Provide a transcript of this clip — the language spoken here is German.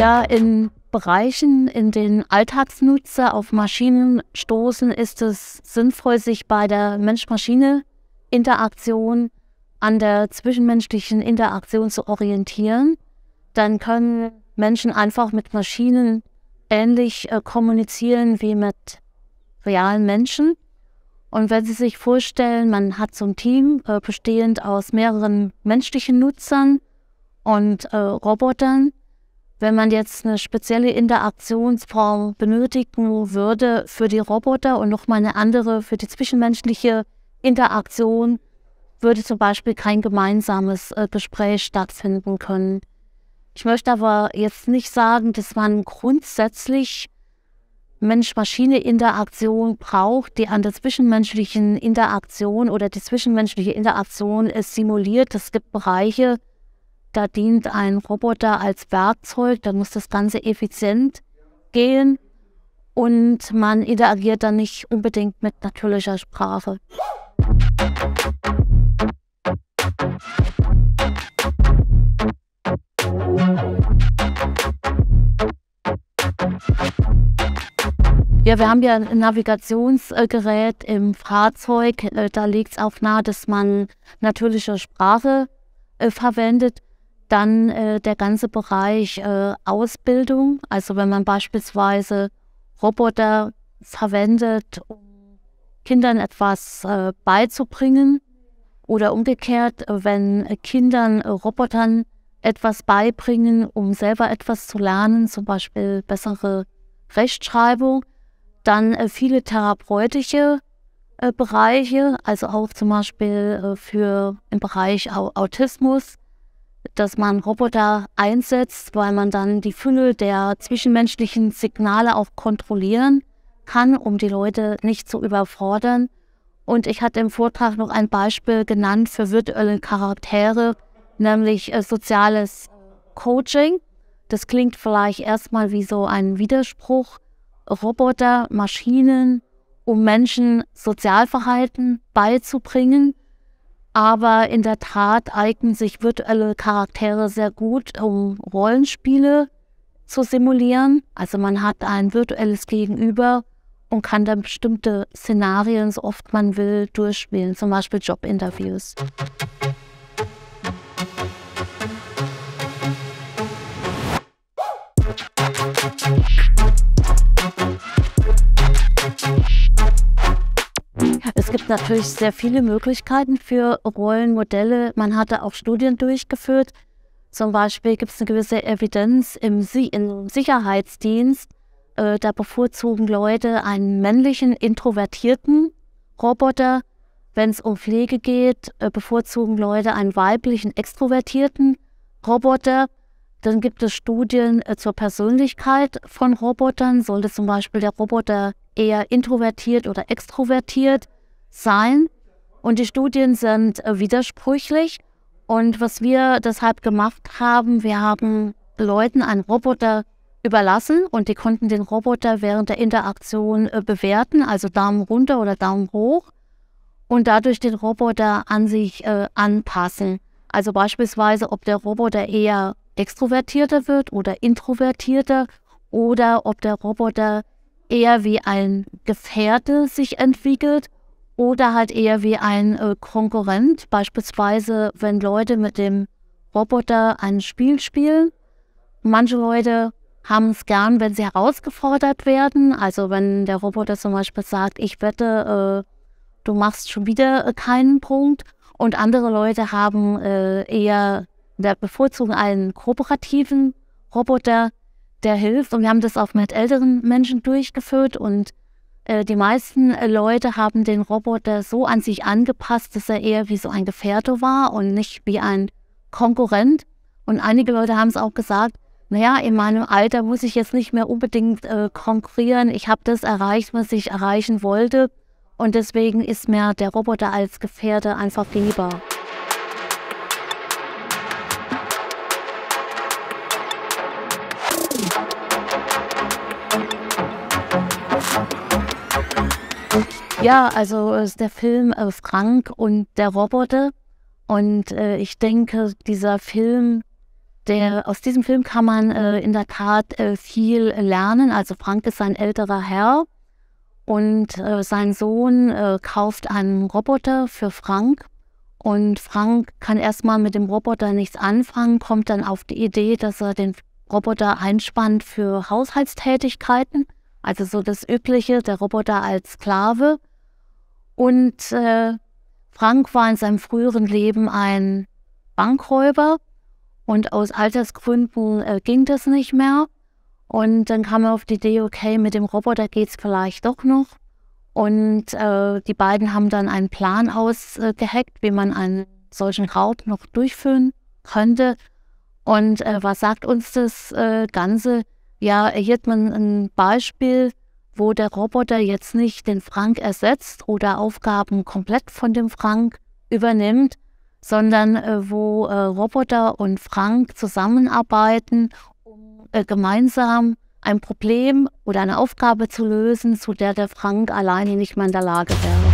Ja, in Bereichen, in denen Alltagsnutzer auf Maschinen stoßen, ist es sinnvoll, sich bei der Mensch-Maschine-Interaktion an der zwischenmenschlichen Interaktion zu orientieren. Dann können Menschen einfach mit Maschinen ähnlich äh, kommunizieren wie mit realen Menschen. Und wenn Sie sich vorstellen, man hat so ein Team äh, bestehend aus mehreren menschlichen Nutzern und äh, Robotern, wenn man jetzt eine spezielle Interaktionsform benötigen würde für die Roboter und nochmal eine andere für die zwischenmenschliche Interaktion, würde zum Beispiel kein gemeinsames äh, Gespräch stattfinden können. Ich möchte aber jetzt nicht sagen, dass man grundsätzlich Mensch-Maschine-Interaktion braucht, die an der zwischenmenschlichen Interaktion oder die zwischenmenschliche Interaktion äh, simuliert. Es gibt Bereiche, da dient ein Roboter als Werkzeug, da muss das Ganze effizient gehen und man interagiert dann nicht unbedingt mit natürlicher Sprache. Ja, wir haben ja ein Navigationsgerät im Fahrzeug. Äh, da liegt es auch nahe, dass man natürliche Sprache äh, verwendet. Dann äh, der ganze Bereich äh, Ausbildung, also wenn man beispielsweise Roboter verwendet, um Kindern etwas äh, beizubringen oder umgekehrt, äh, wenn äh, Kindern äh, Robotern etwas beibringen, um selber etwas zu lernen, zum Beispiel bessere Rechtschreibung, dann äh, viele therapeutische äh, Bereiche, also auch zum Beispiel äh, für im Bereich Autismus dass man Roboter einsetzt, weil man dann die Fülle der zwischenmenschlichen Signale auch kontrollieren kann, um die Leute nicht zu überfordern. Und ich hatte im Vortrag noch ein Beispiel genannt für virtuelle Charaktere, nämlich äh, soziales äh, Coaching. Das klingt vielleicht erstmal wie so ein Widerspruch. Roboter, Maschinen, um Menschen Sozialverhalten beizubringen. Aber in der Tat eignen sich virtuelle Charaktere sehr gut, um Rollenspiele zu simulieren. Also man hat ein virtuelles Gegenüber und kann dann bestimmte Szenarien, so oft man will, durchspielen, zum Beispiel Jobinterviews. natürlich sehr viele Möglichkeiten für Rollenmodelle. Man hatte auch Studien durchgeführt. Zum Beispiel gibt es eine gewisse Evidenz im, Sie im Sicherheitsdienst. Äh, da bevorzugen Leute einen männlichen, introvertierten Roboter. Wenn es um Pflege geht, äh, bevorzugen Leute einen weiblichen, extrovertierten Roboter. Dann gibt es Studien äh, zur Persönlichkeit von Robotern. Sollte zum Beispiel der Roboter eher introvertiert oder extrovertiert sein. und die Studien sind äh, widersprüchlich. Und was wir deshalb gemacht haben, wir haben Leuten einen Roboter überlassen und die konnten den Roboter während der Interaktion äh, bewerten, also Daumen runter oder Daumen hoch und dadurch den Roboter an sich äh, anpassen. Also beispielsweise, ob der Roboter eher extrovertierter wird oder introvertierter oder ob der Roboter eher wie ein Gefährte sich entwickelt oder halt eher wie ein äh, Konkurrent. Beispielsweise, wenn Leute mit dem Roboter ein Spiel spielen. Manche Leute haben es gern, wenn sie herausgefordert werden. Also wenn der Roboter zum Beispiel sagt, ich wette, äh, du machst schon wieder äh, keinen Punkt. Und andere Leute haben äh, eher, der bevorzugen einen kooperativen Roboter, der hilft. Und wir haben das auch mit älteren Menschen durchgeführt und äh, die meisten äh, Leute haben den Roboter so an sich angepasst, dass er eher wie so ein Gefährte war und nicht wie ein Konkurrent. Und einige Leute haben es auch gesagt, naja, in meinem Alter muss ich jetzt nicht mehr unbedingt äh, konkurrieren. Ich habe das erreicht, was ich erreichen wollte. Und deswegen ist mir der Roboter als Gefährte einfach lieber. Ja, also äh, ist der Film äh, Frank und der Roboter. Und äh, ich denke, dieser Film, der aus diesem Film kann man äh, in der Tat äh, viel lernen. Also Frank ist ein älterer Herr und äh, sein Sohn kauft einen Roboter für Frank. Und Frank kann erstmal mit dem Roboter nichts anfangen, kommt dann auf die Idee, dass er den Roboter einspannt für Haushaltstätigkeiten. Also so das Übliche, der Roboter als Sklave. Und äh, Frank war in seinem früheren Leben ein Bankräuber und aus Altersgründen äh, ging das nicht mehr. Und dann kam er auf die Idee, okay, mit dem Roboter geht es vielleicht doch noch. Und äh, die beiden haben dann einen Plan ausgeheckt, wie man einen solchen Raub noch durchführen könnte. Und äh, was sagt uns das äh, Ganze? Ja, hier hat man ein Beispiel wo der Roboter jetzt nicht den Frank ersetzt oder Aufgaben komplett von dem Frank übernimmt, sondern äh, wo äh, Roboter und Frank zusammenarbeiten, um äh, gemeinsam ein Problem oder eine Aufgabe zu lösen, zu der der Frank alleine nicht mehr in der Lage wäre.